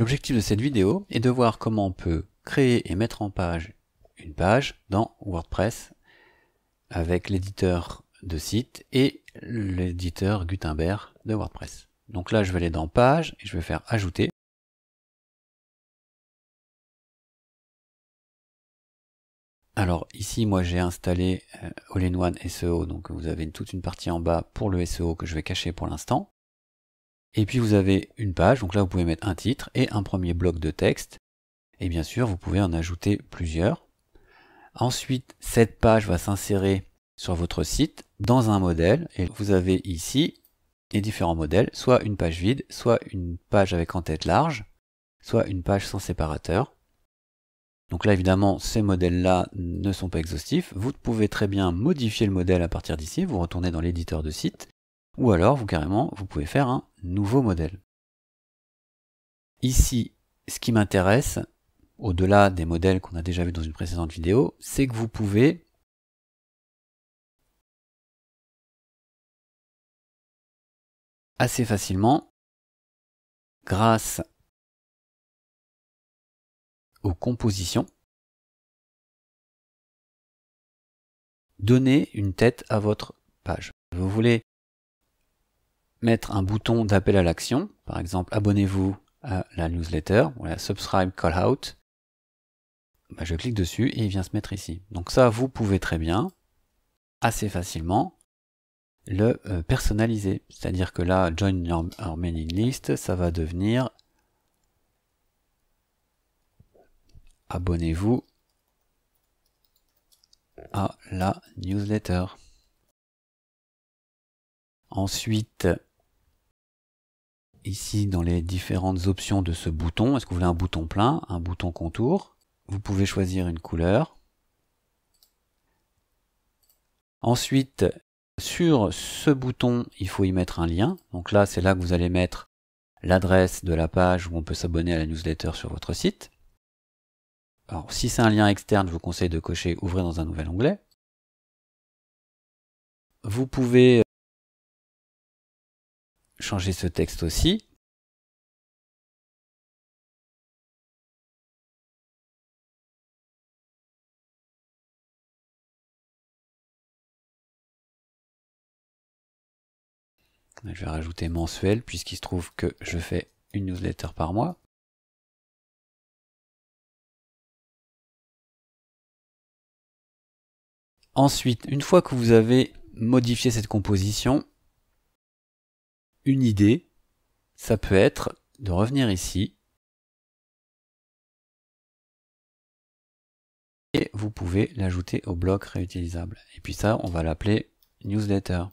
L'objectif de cette vidéo est de voir comment on peut créer et mettre en page une page dans WordPress avec l'éditeur de site et l'éditeur Gutenberg de WordPress. Donc là, je vais aller dans Page et je vais faire Ajouter. Alors ici, moi j'ai installé euh, All-in-One SEO, donc vous avez toute une partie en bas pour le SEO que je vais cacher pour l'instant. Et puis vous avez une page, donc là vous pouvez mettre un titre et un premier bloc de texte. Et bien sûr, vous pouvez en ajouter plusieurs. Ensuite, cette page va s'insérer sur votre site dans un modèle. Et vous avez ici les différents modèles, soit une page vide, soit une page avec en tête large, soit une page sans séparateur. Donc là, évidemment, ces modèles-là ne sont pas exhaustifs. Vous pouvez très bien modifier le modèle à partir d'ici. Vous retournez dans l'éditeur de site ou alors, vous carrément, vous pouvez faire un nouveau modèle. Ici, ce qui m'intéresse, au-delà des modèles qu'on a déjà vus dans une précédente vidéo, c'est que vous pouvez assez facilement, grâce aux compositions, donner une tête à votre page. Vous voulez mettre un bouton d'appel à l'action, par exemple abonnez-vous à la newsletter, subscribe call out, bah, je clique dessus et il vient se mettre ici. Donc ça, vous pouvez très bien, assez facilement, le euh, personnaliser. C'est-à-dire que là, join our mailing list, ça va devenir abonnez-vous à la newsletter. Ensuite, ici dans les différentes options de ce bouton. Est-ce que vous voulez un bouton plein, un bouton contour Vous pouvez choisir une couleur. Ensuite, sur ce bouton, il faut y mettre un lien. Donc là, c'est là que vous allez mettre l'adresse de la page où on peut s'abonner à la newsletter sur votre site. Alors, si c'est un lien externe, je vous conseille de cocher Ouvrir dans un nouvel onglet. Vous pouvez changer ce texte aussi. Je vais rajouter mensuel puisqu'il se trouve que je fais une newsletter par mois. Ensuite, une fois que vous avez modifié cette composition, une idée, ça peut être de revenir ici. Et vous pouvez l'ajouter au bloc réutilisable. Et puis ça, on va l'appeler newsletter.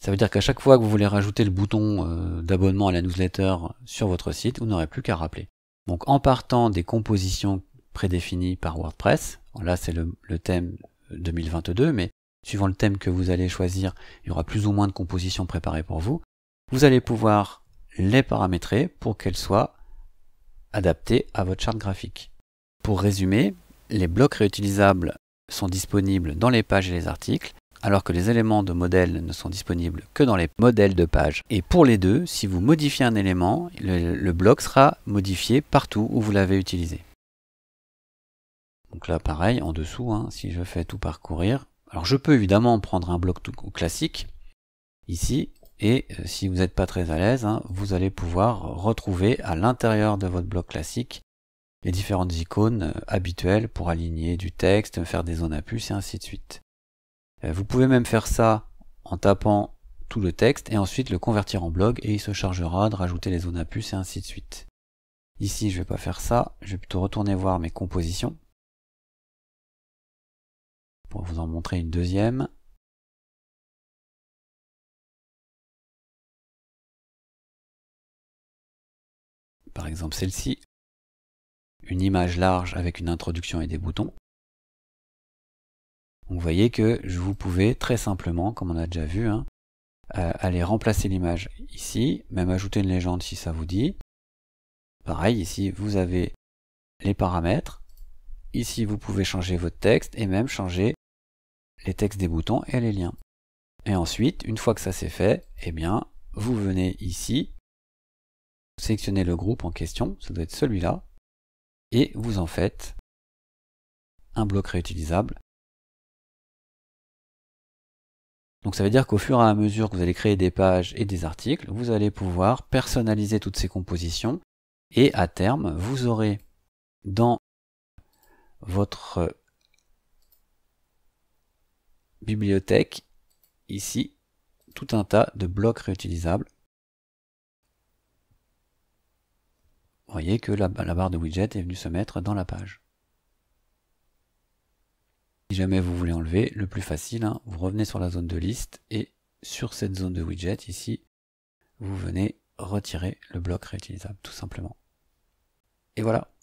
Ça veut dire qu'à chaque fois que vous voulez rajouter le bouton euh, d'abonnement à la newsletter sur votre site, vous n'aurez plus qu'à rappeler. Donc en partant des compositions prédéfinies par WordPress, là c'est le, le thème 2022, mais suivant le thème que vous allez choisir, il y aura plus ou moins de compositions préparées pour vous. Vous allez pouvoir les paramétrer pour qu'elles soient adaptées à votre charte graphique. Pour résumer, les blocs réutilisables sont disponibles dans les pages et les articles, alors que les éléments de modèle ne sont disponibles que dans les modèles de page. Et pour les deux, si vous modifiez un élément, le, bloc sera modifié partout où vous l'avez utilisé. Donc là, pareil, en dessous, hein, si je fais tout parcourir, alors je peux évidemment prendre un bloc classique, ici, et euh, si vous n'êtes pas très à l'aise, hein, vous allez pouvoir retrouver à l'intérieur de votre bloc classique les différentes icônes euh, habituelles pour aligner du texte, faire des zones à puce et ainsi de suite. Euh, vous pouvez même faire ça en tapant tout le texte et ensuite le convertir en blog et il se chargera de rajouter les zones à puce et ainsi de suite. Ici, je ne vais pas faire ça, je vais plutôt retourner voir mes compositions pour vous en montrer une deuxième. Par exemple celle-ci, une image large avec une introduction et des boutons. vous voyez que vous pouvez très simplement, comme on a déjà vu, hein, euh, aller remplacer l'image ici, même ajouter une légende si ça vous dit. Pareil, ici vous avez les paramètres, Ici, vous pouvez changer votre texte et même changer les textes des boutons et les liens. Et ensuite, une fois que ça c'est fait, eh bien, vous venez ici, sélectionnez le groupe en question, ça doit être celui-là, et vous en faites un bloc réutilisable. Donc ça veut dire qu'au fur et à mesure que vous allez créer des pages et des articles, vous allez pouvoir personnaliser toutes ces compositions et à terme, vous aurez dans votre euh, bibliothèque, ici, tout un tas de blocs réutilisables. Vous voyez que la, barre de widget est venue se mettre dans la page. Si jamais vous voulez enlever, le plus facile, hein, vous revenez sur la zone de liste et sur cette zone de widget ici, vous venez retirer le bloc réutilisable tout simplement. Et voilà